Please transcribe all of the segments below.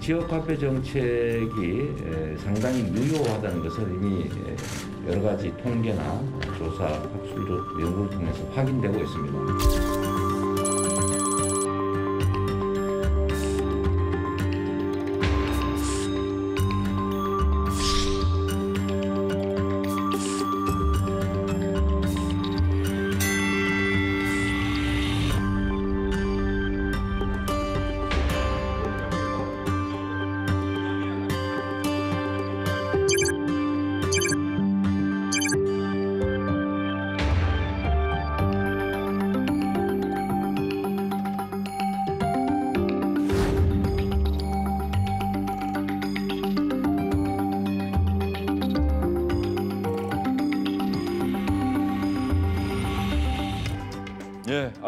지역화폐 정책이 상당히 유효하다는 것을 이미 여러 가지 통계나 조사, 학술도 연구를 통해서 확인되고 있습니다.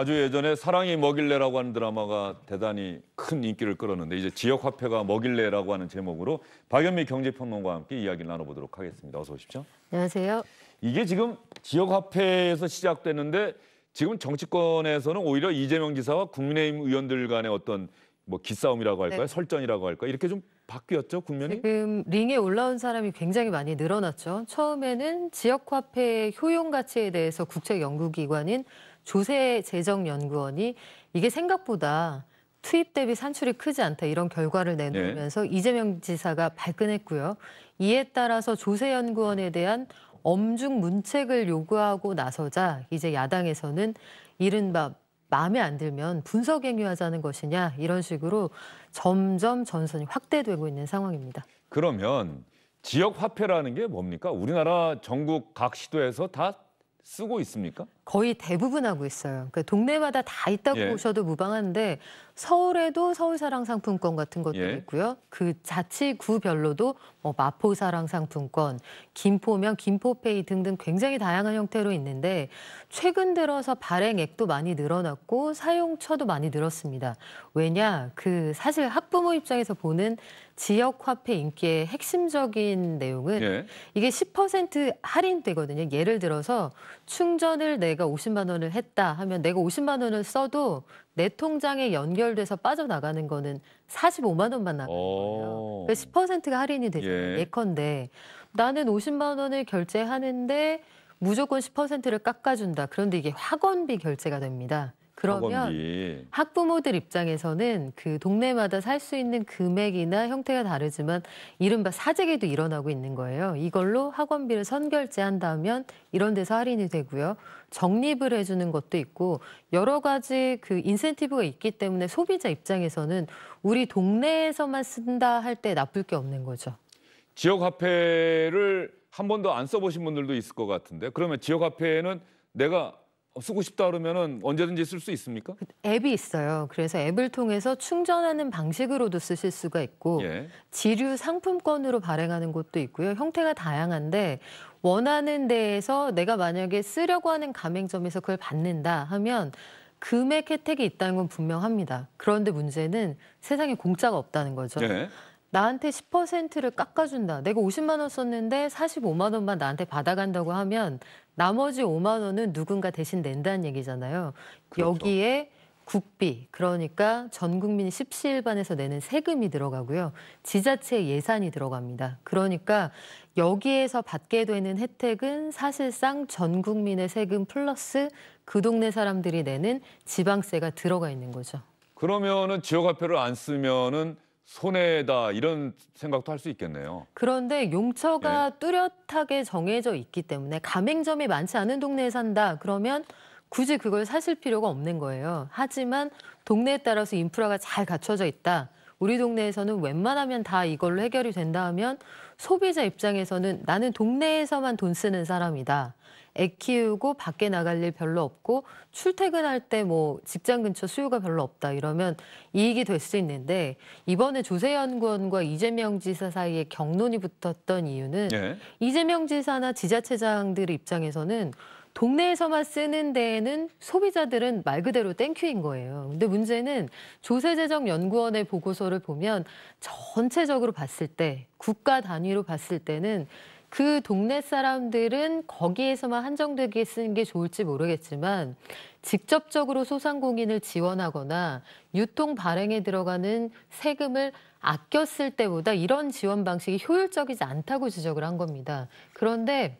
아주 예전에 사랑이 먹일래라고 하는 드라마가 대단히 큰 인기를 끌었는데 이제 지역 화폐가 먹일래라고 하는 제목으로 박연미 경제평론가와 함께 이야기를 나눠보도록 하겠습니다. 어서 오십시오. 안녕하세요. 이게 지금 지역 화폐에서 시작됐는데 지금 정치권에서는 오히려 이재명 지사와 국민의힘 의원들 간의 어떤 뭐 기싸움이라고 할까요? 네. 설전이라고 할까요? 이렇게 좀 바뀌었죠, 국면이? 지금 링에 올라온 사람이 굉장히 많이 늘어났죠. 처음에는 지역화폐 효용 가치에 대해서 국책연구기관인 조세재정연구원이 이게 생각보다 투입 대비 산출이 크지 않다 이런 결과를 네. 내놓으면서 네. 이재명 지사가 발끈했고요. 이에 따라서 조세연구원에 대한 엄중 문책을 요구하고 나서자 이제 야당에서는 이른바 마음에 안 들면 분석 행위하자는 것이냐 이런 식으로 점점 전선이 확대되고 있는 상황입니다. 그러면 지역 화폐라는 게 뭡니까? 우리나라 전국 각 시도에서 다 쓰고 있습니까? 거의 대부분 하고 있어요. 그 동네마다 다 있다고 예. 보셔도 무방한데 서울에도 서울사랑 상품권 같은 것도 예. 있고요. 그 자치구별로도 뭐 마포사랑 상품권, 김포면 김포페이 등등 굉장히 다양한 형태로 있는데 최근 들어서 발행액도 많이 늘어났고 사용처도 많이 늘었습니다. 왜냐 그 사실 학부모 입장에서 보는 지역 화폐 인기의 핵심적인 내용은 예. 이게 10% 할인되거든요. 예를 들어서 충전을 내가 50만 원을 했다 하면 내가 50만 원을 써도 내 통장에 연결돼서 빠져나가는 거는 45만 원만 나가는 거예요. 어. 그래서 10%가 할인이 되죠. 예. 예컨대 나는 50만 원을 결제하는데 무조건 10%를 깎아준다. 그런데 이게 학원비 결제가 됩니다. 그러면 학원비. 학부모들 입장에서는 그 동네마다 살 수 있는 금액이나 형태가 다르지만 이른바 사재기도 일어나고 있는 거예요. 이걸로 학원비를 선결제한다면 이런 데서 할인이 되고요. 적립을 해주는 것도 있고 여러 가지 그 인센티브가 있기 때문에 소비자 입장에서는 우리 동네에서만 쓴다 할 때 나쁠 게 없는 거죠. 지역 화폐를 한 번도 안 써보신 분들도 있을 것 같은데 그러면 지역 화폐는 내가 쓰고 싶다 그러면은 언제든지 쓸 수 있습니까? 그 앱이 있어요. 그래서 앱을 통해서 충전하는 방식으로도 쓰실 수가 있고 예. 지류 상품권으로 발행하는 곳도 있고요. 형태가 다양한데 원하는 데에서 내가 만약에 쓰려고 하는 가맹점에서 그걸 받는다 하면 금액 혜택이 있다는 건 분명합니다. 그런데 문제는 세상에 공짜가 없다는 거죠. 예. 나한테 10%를 깎아준다. 내가 50만 원 썼는데 45만 원만 나한테 받아간다고 하면 나머지 5만 원은 누군가 대신 낸다는 얘기잖아요. 그렇죠. 여기에 국비, 그러니까 전 국민 십시반에서 내는 세금이 들어가고요. 지자체 예산이 들어갑니다. 그러니까 여기에서 받게 되는 혜택은 사실상 전 국민의 세금 플러스 그 동네 사람들이 내는 지방세가 들어가 있는 거죠. 그러면은 지역화폐를 안 쓰면은 손해다 이런 생각도 할 수 있겠네요. 그런데 용처가 네. 뚜렷하게 정해져 있기 때문에 가맹점이 많지 않은 동네에 산다 그러면 굳이 그걸 사실 필요가 없는 거예요. 하지만 동네에 따라서 인프라가 잘 갖춰져 있다. 우리 동네에서는 웬만하면 다 이걸로 해결이 된다 하면 소비자 입장에서는 나는 동네에서만 돈 쓰는 사람이다. 애 키우고 밖에 나갈 일 별로 없고 출퇴근할 때 뭐 직장 근처 수요가 별로 없다 이러면 이익이 될 수 있는데 이번에 조세연구원과 이재명 지사 사이에 경론이 붙었던 이유는 네. 이재명 지사나 지자체장들 입장에서는 동네에서만 쓰는 데에는 소비자들은 말 그대로 땡큐인 거예요. 근데 문제는 조세재정연구원의 보고서를 보면 전체적으로 봤을 때 국가 단위로 봤을 때는 그 동네 사람들은 거기에서만 한정되게 쓰는 게 좋을지 모르겠지만 직접적으로 소상공인을 지원하거나 유통 발행에 들어가는 세금을 아꼈을 때보다 이런 지원 방식이 효율적이지 않다고 지적을 한 겁니다. 그런데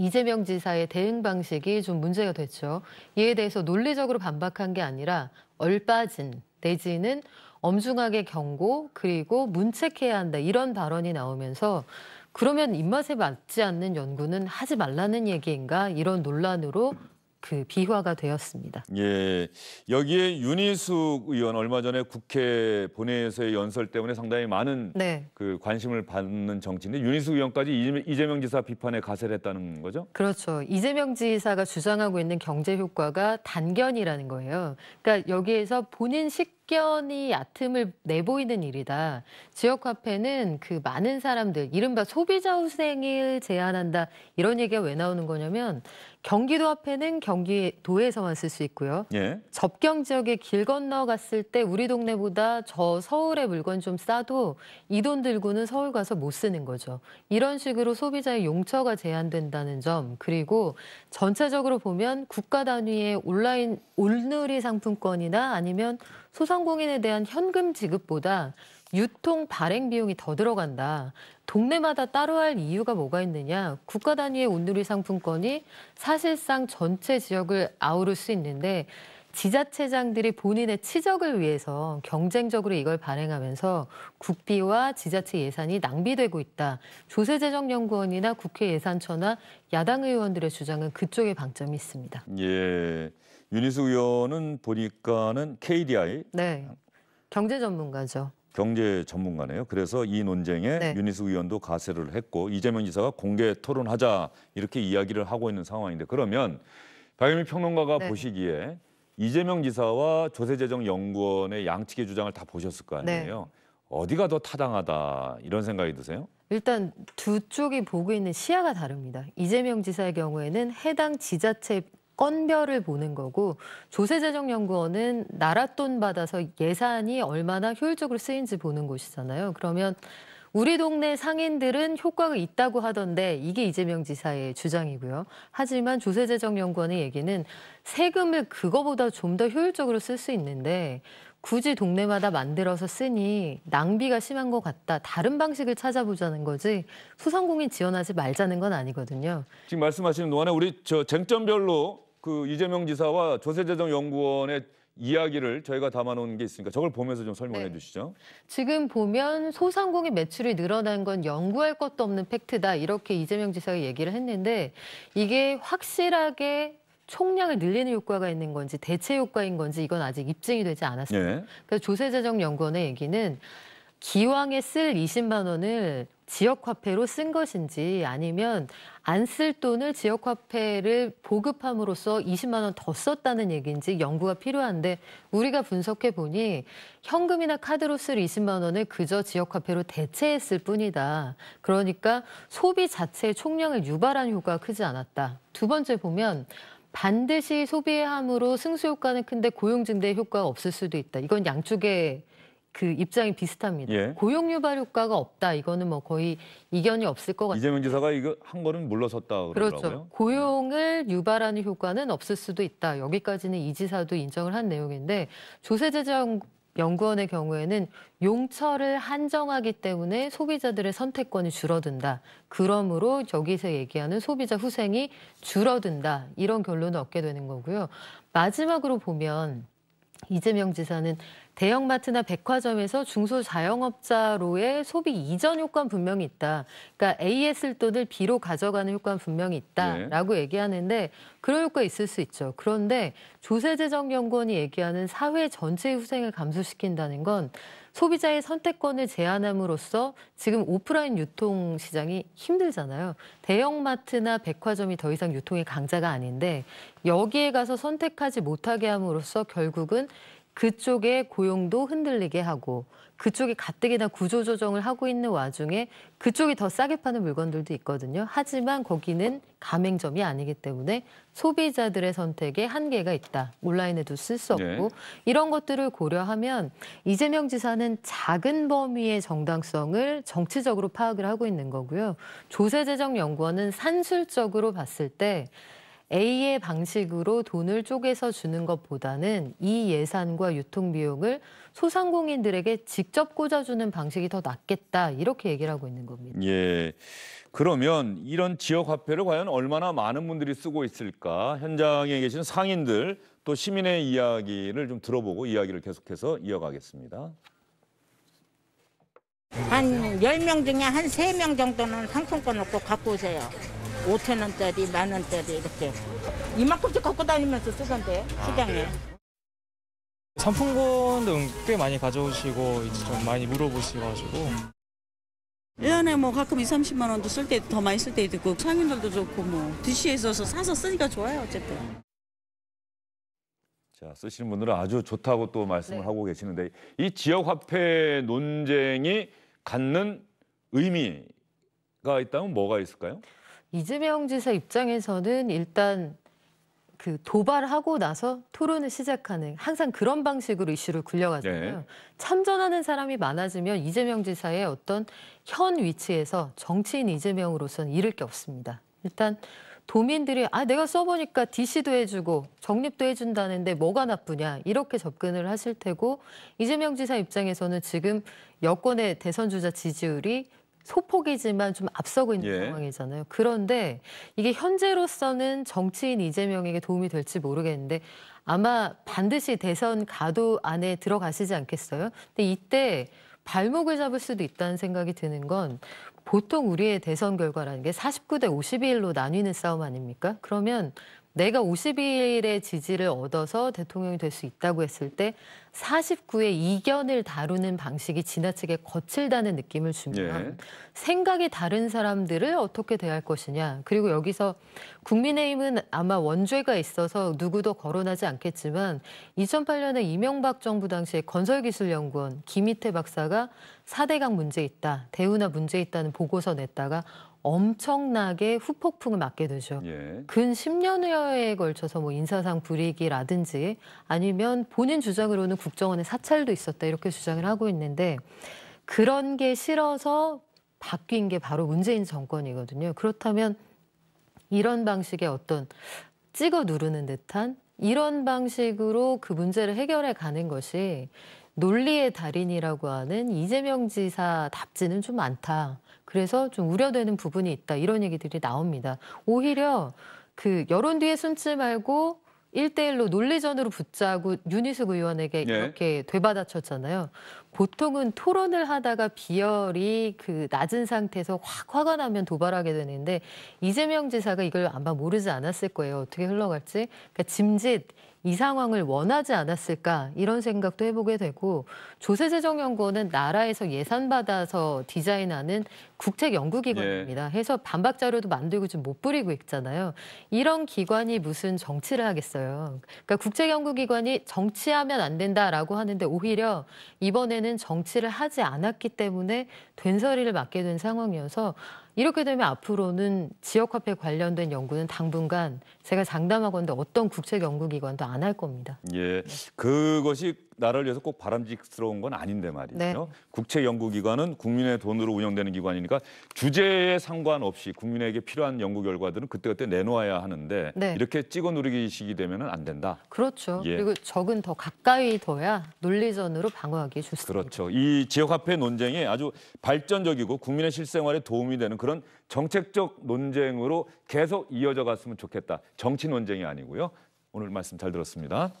이재명 지사의 대응 방식이 좀 문제가 됐죠. 이에 대해서 논리적으로 반박한 게 아니라 얼빠진 내지는 엄중하게 경고 그리고 문책해야 한다 이런 발언이 나오면서 그러면 입맛에 맞지 않는 연구는 하지 말라는 얘기인가 이런 논란으로 그 비화가 되었습니다. 예, 여기에 윤희숙 의원 얼마 전에 국회 본회에서의 연설 때문에 상당히 많은 네. 그 관심을 받는 정치인데 윤희숙 의원까지 이재명 지사 비판에 가세를 했다는 거죠? 그렇죠. 이재명 지사가 주장하고 있는 경제 효과가 단견이라는 거예요. 그러니까 여기에서 본인 식견이 얕음을 내보이는 일이다. 지역화폐는 그 많은 사람들, 이른바 소비자 후생을 제한한다. 이런 얘기가 왜 나오는 거냐면 경기도 앞에는 경기도에서만 쓸 수 있고요. 예. 접경 지역에 길 건너 갔을 때 우리 동네보다 저 서울의 물건 좀 싸도 이 돈 들고는 서울 가서 못 쓰는 거죠. 이런 식으로 소비자의 용처가 제한된다는 점 그리고 전체적으로 보면 국가 단위의 온라인 올누리 상품권이나 아니면 소상공인에 대한 현금 지급보다 유통 발행 비용이 더 들어간다. 동네마다 따로 할 이유가 뭐가 있느냐. 국가 단위의 온누리 상품권이 사실상 전체 지역을 아우를 수 있는데 지자체장들이 본인의 치적을 위해서 경쟁적으로 이걸 발행하면서 국비와 지자체 예산이 낭비되고 있다. 조세재정연구원이나 국회 예산처나 야당 의원들의 주장은 그쪽에 방점이 있습니다. 예. 윤희수 의원은 보니까는 KDI. 네. 경제 전문가죠. 경제 전문가네요. 그래서 이 논쟁에 네. 윤희숙 의원도 가세를 했고 이재명 지사가 공개 토론하자 이렇게 이야기를 하고 있는 상황인데 그러면 박영민 평론가가 네. 보시기에 이재명 지사와 조세재정연구원의 양측의 주장을 다 보셨을 거 네. 아니에요. 네. 어디가 더 타당하다 이런 생각이 드세요? 일단 두 쪽이 보고 있는 시야가 다릅니다. 이재명 지사의 경우에는 해당 지자체 건별을 보는 거고 조세재정연구원은 나라돈 받아서 예산이 얼마나 효율적으로 쓰인지 보는 곳이잖아요. 그러면 우리 동네 상인들은 효과가 있다고 하던데 이게 이재명 지사의 주장이고요. 하지만 조세재정연구원의 얘기는 세금을 그거보다 좀 더 효율적으로 쓸 수 있는데 굳이 동네마다 만들어서 쓰니 낭비가 심한 것 같다. 다른 방식을 찾아보자는 거지 소상공인 지원하지 말자는 건 아니거든요. 지금 말씀하시는 동안에 우리 저 쟁점별로 그 이재명 지사와 조세재정연구원의 이야기를 저희가 담아놓은 게 있으니까 저걸 보면서 좀 설명해 네. 주시죠. 지금 보면 소상공인 매출이 늘어난 건 연구할 것도 없는 팩트다 이렇게 이재명 지사가 얘기를 했는데 이게 확실하게 총량을 늘리는 효과가 있는 건지 대체 효과인 건지 이건 아직 입증이 되지 않았어요. 네. 그래서 조세재정연구원의 얘기는 기왕에 쓸 20만 원을 지역화폐로 쓴 것인지 아니면 안 쓸 돈을 지역화폐를 보급함으로써 20만 원 더 썼다는 얘기인지 연구가 필요한데 우리가 분석해 보니 현금이나 카드로 쓸 20만 원을 그저 지역화폐로 대체했을 뿐이다. 그러니까 소비 자체의 총량을 유발한 효과가 크지 않았다. 두 번째 보면 반드시 소비함으로 승수 효과는 큰데 고용 증대 효과가 없을 수도 있다. 이건 양쪽에 그 입장이 비슷합니다. 예. 고용 유발 효과가 없다. 이거는 뭐 거의 이견이 없을 것 같아요. 이재명 지사가 이거 한 걸음 물러섰다 그러더라고요. 그렇죠. 음. 고용을 유발하는 효과는 없을 수도 있다. 여기까지는 이 지사도 인정을 한 내용인데 조세재정 연구원의 경우에는 용처를 한정하기 때문에 소비자들의 선택권이 줄어든다. 그러므로 여기서 얘기하는 소비자 후생이 줄어든다. 이런 결론을 얻게 되는 거고요. 마지막으로 보면 이재명 지사는 대형마트나 백화점에서 중소자영업자로의 소비 이전 효과는 분명히 있다. 그러니까 A에 쓸 돈을 B로 가져가는 효과는 분명히 있다라고 네. 얘기하는데 그런 효과 있을 수 있죠. 그런데 조세재정연구원이 얘기하는 사회 전체의 후생을 감소시킨다는 건 소비자의 선택권을 제한함으로써 지금 오프라인 유통 시장이 힘들잖아요. 대형마트나 백화점이 더 이상 유통의 강자가 아닌데 여기에 가서 선택하지 못하게 함으로써 결국은 그쪽의 고용도 흔들리게 하고 그쪽이 가뜩이나 구조조정을 하고 있는 와중에 그쪽이 더 싸게 파는 물건들도 있거든요. 하지만 거기는 가맹점이 아니기 때문에 소비자들의 선택에 한계가 있다. 온라인에도 쓸수 네. 없고 네. 이런 것들을 고려하면 이재명 지사는 작은 범위의 정당성을 정치적으로 파악을 하고 있는 거고요. 조세재정연구원은 산술적으로 봤을 때 A의 방식으로 돈을 쪼개서 주는 것보다는 이 예산과 유통 비용을 소상공인들에게 직접 꽂아주는 방식이 더 낫겠다 이렇게 얘기를 하고 있는 겁니다. 예. 그러면 이런 지역 화폐를 과연 얼마나 많은 분들이 쓰고 있을까? 현장에 계신 상인들 또 시민의 이야기를 좀 들어보고 이야기를 계속해서 이어가겠습니다. 한 열 명 중에 한 세 명 정도는 상품권 얻고 갖고 오세요. 5천 원짜리, 만 원짜리 이렇게 이만큼씩 갖고 다니면서 쓰던데 아, 네. 시장에. 상품권도 꽤 많이 가져오시고 이제 좀 많이 물어보시가지고 1년에 뭐 가끔 2, 30만 원도 쓸 때 더 많이 쓸 때도 있고 상인들도 좋고 뭐 DC에 있어서 사서 쓰니까 좋아요 어쨌든. 자 쓰시는 분들은 아주 좋다고 또 말씀을 네. 하고 계시는데 이 지역 화폐 논쟁이 갖는 의미가 있다면 뭐가 있을까요? 이재명 지사 입장에서는 일단 그 도발하고 나서 토론을 시작하는 항상 그런 방식으로 이슈를 굴려가잖아요. 네. 참전하는 사람이 많아지면 이재명 지사의 어떤 현 위치에서 정치인 이재명으로서는 잃을 게 없습니다. 일단 도민들이 아 내가 써보니까 DC도 해주고 적립도 해준다는데 뭐가 나쁘냐 이렇게 접근을 하실 테고 이재명 지사 입장에서는 지금 여권의 대선 주자 지지율이 소폭이지만 좀 앞서고 있는 예. 상황이잖아요. 그런데 이게 현재로서는 정치인 이재명에게 도움이 될지 모르겠는데 아마 반드시 대선 가도 안에 들어가시지 않겠어요? 근데 이때 발목을 잡을 수도 있다는 생각이 드는 건 보통 우리의 대선 결과라는 게 49대 51로 나뉘는 싸움 아닙니까? 그러면 내가 50일의 지지를 얻어서 대통령이 될 수 있다고 했을 때 49의 이견을 다루는 방식이 지나치게 거칠다는 느낌을 주면 예. 생각이 다른 사람들을 어떻게 대할 것이냐. 그리고 여기서 국민의힘은 아마 원죄가 있어서 누구도 거론하지 않겠지만 2008년에 이명박 정부 당시에 건설기술연구원 김희태 박사가 4대강 문제 있다, 대우나 문제 있다는 보고서 냈다가 엄청나게 후폭풍을 맞게 되죠. 예. 근 10년여에 걸쳐서 뭐 인사상 불이익이라든지 아니면 본인 주장으로는 국정원의 사찰도 있었다 이렇게 주장을 하고 있는데 그런 게 싫어서 바뀐 게 바로 문재인 정권이거든요. 그렇다면 이런 방식의 어떤 찍어 누르는 듯한 이런 방식으로 그 문제를 해결해 가는 것이 논리의 달인이라고 하는 이재명 지사 답지는 좀 많다. 그래서 좀 우려되는 부분이 있다. 이런 얘기들이 나옵니다. 오히려 그 여론 뒤에 숨지 말고 1대1로 논리전으로 붙자고 윤희숙 의원에게 네. 이렇게 되받아쳤잖아요. 보통은 토론을 하다가 비열이 그 낮은 상태에서 확 화가 나면 도발하게 되는데 이재명 지사가 이걸 아마 모르지 않았을 거예요. 어떻게 흘러갈지. 그러니까 짐짓 이 상황을 원하지 않았을까 이런 생각도 해보게 되고 조세재정연구원은 나라에서 예산받아서 디자인하는 국책연구기관입니다. 예. 해서 반박 자료도 만들고 지금 못 뿌리고 있잖아요. 이런 기관이 무슨 정치를 하겠어요. 그러니까 국책연구기관이 정치하면 안 된다라고 하는데 오히려 이번에는 정치를 하지 않았기 때문에 된서리를 맡게 된 상황이어서 이렇게 되면 앞으로는 지역화폐 관련된 연구는 당분간 제가 장담하건데 어떤 국책 연구기관도 안 할 겁니다. 예, 그것이 나라를 위해서 꼭 바람직스러운 건 아닌데 말이죠 네. 국책연구기관은 국민의 돈으로 운영되는 기관이니까 주제에 상관없이 국민에게 필요한 연구 결과들은 그때그때 내놓아야 하는데 네. 이렇게 찍어 누르기식이 되면 안 된다. 그렇죠. 예. 그리고 적은 더 가까이 둬야 논리전으로 방어하기 좋습니다. 그렇죠. 이 지역화폐 논쟁이 아주 발전적이고 국민의 실생활에 도움이 되는 그런 정책적 논쟁으로 계속 이어져 갔으면 좋겠다. 정치 논쟁이 아니고요. 오늘 말씀 잘 들었습니다.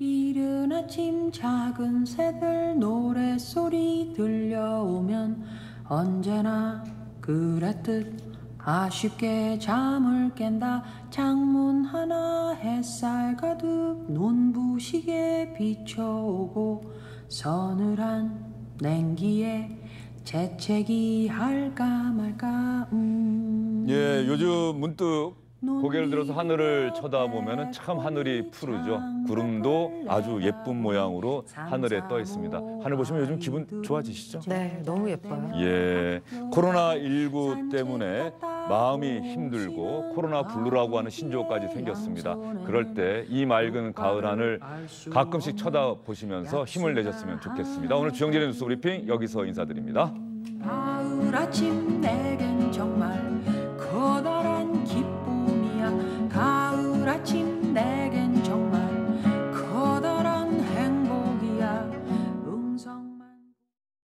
이른 아침 작은 새들 노랫소리 들려오면 언제나 그랬듯 아쉽게 잠을 깬다 창문 하나 햇살 가득 눈부시게 비춰오고 서늘한 냉기에 재채기 할까 말까 음. 예 요즘 문득 고개를 들어서 하늘을 쳐다보면 참 하늘이 푸르죠. 구름도 아주 예쁜 모양으로 하늘에 떠 있습니다. 하늘 보시면 요즘 기분 좋아지시죠? 네, 너무 예뻐요. 예, 코로나19 때문에 마음이 힘들고 코로나 블루라고 하는 신조어까지 생겼습니다. 그럴 때 이 맑은 가을 하늘 가끔씩 쳐다보시면서 힘을 내셨으면 좋겠습니다. 오늘 주영진의 뉴스 브리핑 여기서 인사드립니다.